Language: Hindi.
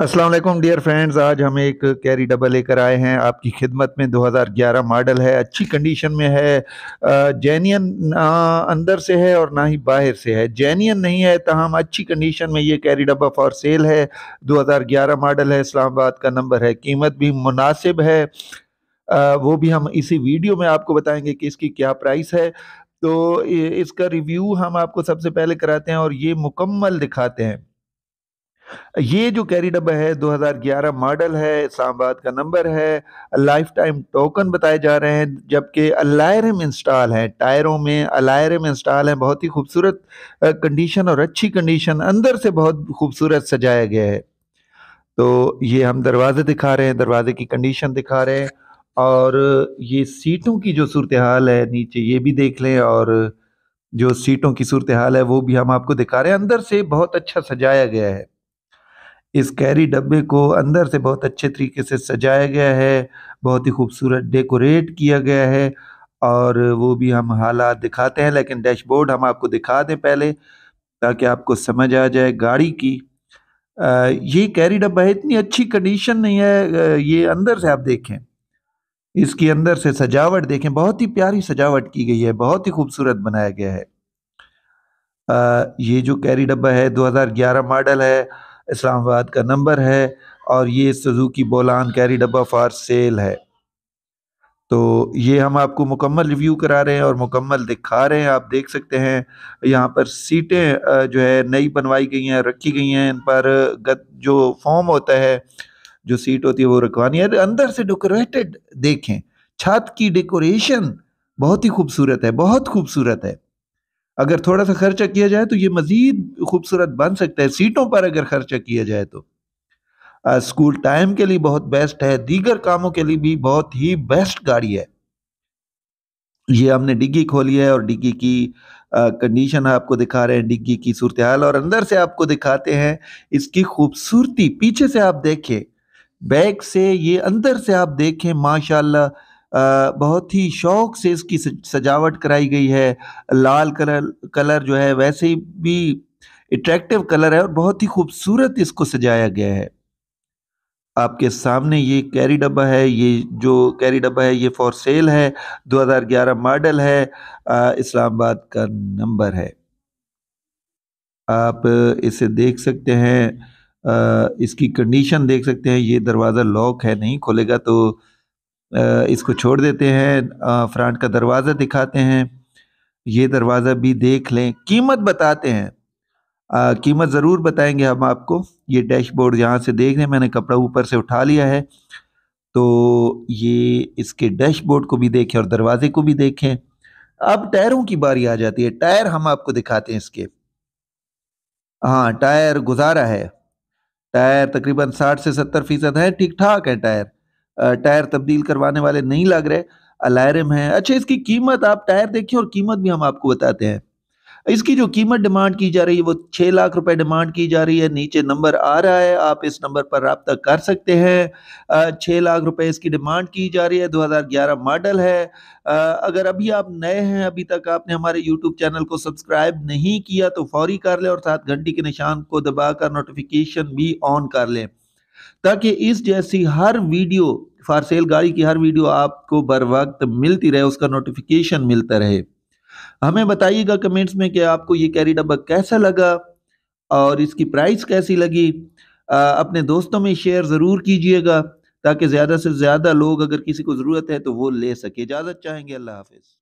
असलम डियर फ्रेंड्स आज हम एक कैरी डबल लेकर आए हैं आपकी खिदमत में 2011 मॉडल है अच्छी कंडीशन में है जैनियन ना अंदर से है और ना ही बाहर से है जैनियन नहीं है तहम अच्छी कंडीशन में ये कैरी डब्बा फॉर सेल है 2011 मॉडल है इस्लामाबाद का नंबर है कीमत भी मुनासिब है आ, वो भी हम इसी वीडियो में आपको बताएंगे कि इसकी क्या प्राइस है तो इसका रिव्यू हम आपको सबसे पहले कराते हैं और ये मुकम्मल दिखाते हैं ये जो कैरी डब्बा है 2011 मॉडल है इस्लामाबाद का नंबर है लाइफ टाइम टोकन बताए जा रहे हैं जबकि अलायरम इंस्टॉल है टायरों में अलायरम इंस्टॉल है बहुत ही खूबसूरत कंडीशन और अच्छी कंडीशन अंदर से बहुत खूबसूरत सजाया गया है तो ये हम दरवाजे दिखा रहे हैं दरवाजे की कंडीशन दिखा रहे हैं और ये सीटों की जो सूरत हाल है नीचे ये भी देख लें और जो सीटों की सूरत हाल है वो भी हम आपको दिखा रहे हैं अंदर से बहुत अच्छा सजाया गया है इस कैरी डब्बे को अंदर से बहुत अच्छे तरीके से सजाया गया है बहुत ही खूबसूरत डेकोरेट किया गया है और वो भी हम हालात दिखाते हैं लेकिन डैशबोर्ड हम आपको दिखा दें पहले ताकि आपको समझ आ जाए गाड़ी की आ, ये कैरी डब्बा है इतनी अच्छी कंडीशन नहीं है ये अंदर से आप देखें इसकी अंदर से सजावट देखें बहुत ही प्यारी सजावट की गई है बहुत ही खूबसूरत बनाया गया है आ, ये जो कैरी डब्बा है 2011 मॉडल है इस्लामाबाद का नंबर है और ये सुजुकी बोलान कैरी डब्बा फार सेल है तो ये हम आपको मुकम्मल रिव्यू करा रहे हैं और मुकम्मल दिखा रहे हैं आप देख सकते हैं यहाँ पर सीटें जो है नई बनवाई गई हैं रखी गई हैं इन पर गत जो फॉर्म होता है जो सीट होती है वो रखवानी है अंदर से डेकोरेटेड देखें छत की डेकोरेशन बहुत ही खूबसूरत है बहुत खूबसूरत है अगर थोड़ा सा खर्चा किया जाए तो ये मज़ीद खूबसूरत बन सकता है सीटों पर अगर खर्चा किया जाए तो आ, स्कूल टाइम के लिए बहुत बेस्ट है दीगर कामों के लिए भी बहुत ही बेस्ट गाड़ी है ये हमने डिग्गी खोली है और डिग्गी की कंडीशन आपको दिखा रहे हैं डिग्गी की सूरत हाल और अंदर से आपको दिखाते हैं इसकी खूबसूरती पीछे से आप देखें बैक से ये अंदर से आप देखें माशाल्लाह बहुत ही शौक से इसकी सजावट कराई गई है लाल कलर कलर जो है वैसे भी अट्रैक्टिव कलर है और बहुत ही खूबसूरत इसको सजाया गया है आपके सामने ये कैरी डब्बा है ये जो कैरी डब्बा है ये फॉर सेल है 2011 मॉडल है इस्लामाबाद का नंबर है आप इसे देख सकते हैं आ, इसकी कंडीशन देख सकते हैं ये दरवाज़ा लॉक है नहीं खोलेगा तो इसको छोड़ देते हैं फ्रंट का दरवाज़ा दिखाते हैं ये दरवाज़ा भी देख लें कीमत बताते हैं आ, कीमत ज़रूर बताएंगे हम आपको ये डैशबोर्ड यहाँ से देख रहे हैं मैंने कपड़ा ऊपर से उठा लिया है तो ये इसके डैशबोर्ड को भी देखें और दरवाज़े को भी देखें अब टायरों की बारी आ जाती है टायर हम आपको दिखाते हैं इसके हाँ टायर गुजारा है टायर तकरीबन साठ से सत्तर फीसद है ठीक ठाक है टायर टायर तब्दील करवाने वाले नहीं लग रहे अलायरम है अच्छा इसकी कीमत आप टायर देखिए और कीमत भी हम आपको बताते हैं इसकी जो कीमत डिमांड की जा रही है वो छः लाख रुपए डिमांड की जा रही है नीचे नंबर आ रहा है आप इस नंबर पर रबता कर सकते हैं छः लाख रुपए इसकी डिमांड की जा रही है 2011 मॉडल है अगर अभी आप नए हैं अभी तक आपने हमारे यूट्यूब चैनल को सब्सक्राइब नहीं किया तो फौरी कर लें और साथ घंटी के निशान को दबाकर नोटिफिकेशन भी ऑन कर लें ताकि इस जैसी हर वीडियो फार सेल गाड़ी की हर वीडियो आपको बर वक्त मिलती रहे उसका नोटिफिकेशन मिलता रहे हमें बताइएगा कमेंट्स में कि आपको ये कैरी डब्बा कैसा लगा और इसकी प्राइस कैसी लगी आ, अपने दोस्तों में शेयर ज़रूर कीजिएगा ताकि ज़्यादा से ज़्यादा लोग अगर किसी को ज़रूरत है तो वो ले सके इजाज़त चाहेंगे अल्लाह हाफिज़